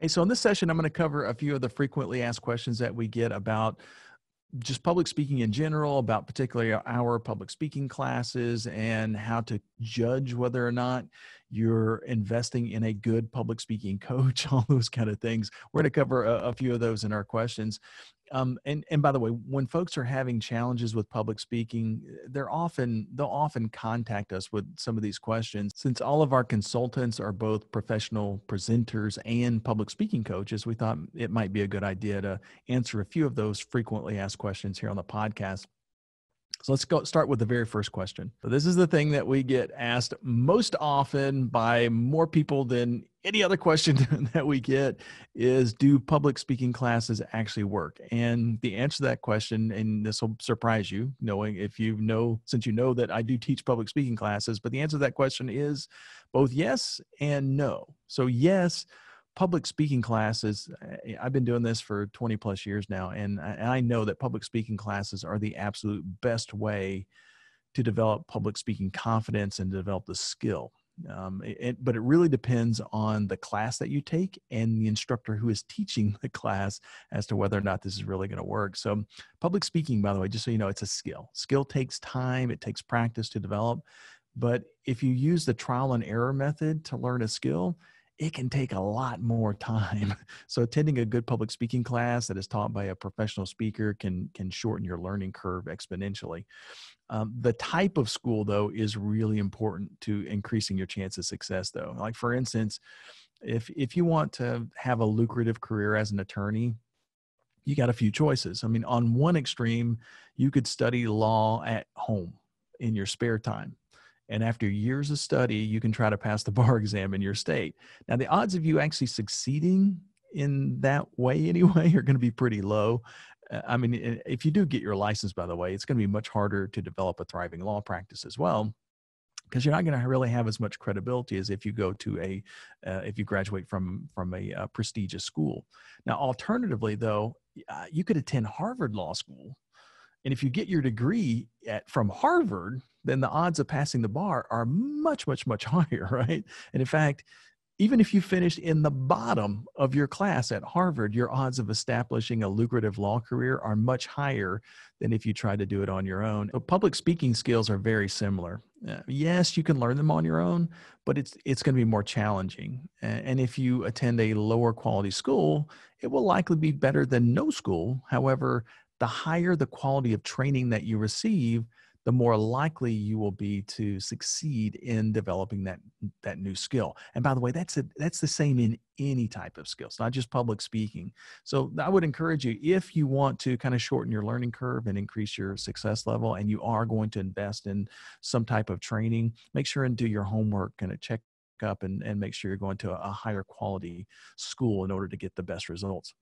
Hey, so in this session, I'm going to cover a few of the frequently asked questions that we get about just public speaking in general, about particularly our public speaking classes and how to judge whether or not you're investing in a good public speaking coach, all those kind of things. We're going to cover a, a few of those in our questions. Um, and and by the way, when folks are having challenges with public speaking, they're often they'll often contact us with some of these questions. Since all of our consultants are both professional presenters and public speaking coaches, we thought it might be a good idea to answer a few of those frequently asked questions here on the podcast. So let's go start with the very first question. So this is the thing that we get asked most often by more people than any other question that we get is do public speaking classes actually work? And the answer to that question, and this will surprise you, knowing if you know, since you know that I do teach public speaking classes, but the answer to that question is both yes and no. So yes, public speaking classes eh, i've been doing this for 20 plus years now eh, and i know that public speaking classes are the absolute best way to develop public speaking confidence and develop the skill um, it, but it really depends on the class that you take and the instructor who is teaching the class as to whether or not this is really going to work so public speaking by the way just so you know it's a skill skill takes time it takes practice to develop but if you use the trial and error method to learn a skill it can take a lot more time. So attending a good public speaking class that is taught by a professional speaker can can shorten your learning curve exponentially. Um, the type of school though is really important to increasing your chance of success though. Like for instance, if if you want to have a lucrative career as an attorney, you got a few choices. I mean, on one extreme, you could study law at home in your spare time and after years of study, you can try to pass the bar exam in your state. Now, the odds of you actually succeeding in that way anyway are going to be pretty low. Uh, I mean, if you do get your license, by the way, it's going to be much harder to develop a thriving law practice as well because you're not going to really have as much credibility as if you go to a uh, if you graduate from from a uh, prestigious school now alternatively though uh, you could attend harvard law school and if you get your degree at, from Harvard, then the odds of passing the bar are much, much, much higher, right? And in fact, even if you finish in the bottom of your class at Harvard, your odds of establishing a lucrative law career are much higher than if you try to do it on your own. But public speaking skills are very similar. Uh, yes, you can learn them on your own, but it's it's going to be more challenging. And if you attend a lower quality school, it will likely be better than no school. However, the higher the quality of training that you receive, the more likely you will be to succeed in developing that that new skill. And by the way, that's a, that's the same in any type of skills, not just public speaking. So I would encourage you if you want to kind of shorten your learning curve and increase your success level, and you are going to invest in some type of training, make sure and do your homework and kind of check up and, and make sure you're going to a higher quality school in order to get the best results.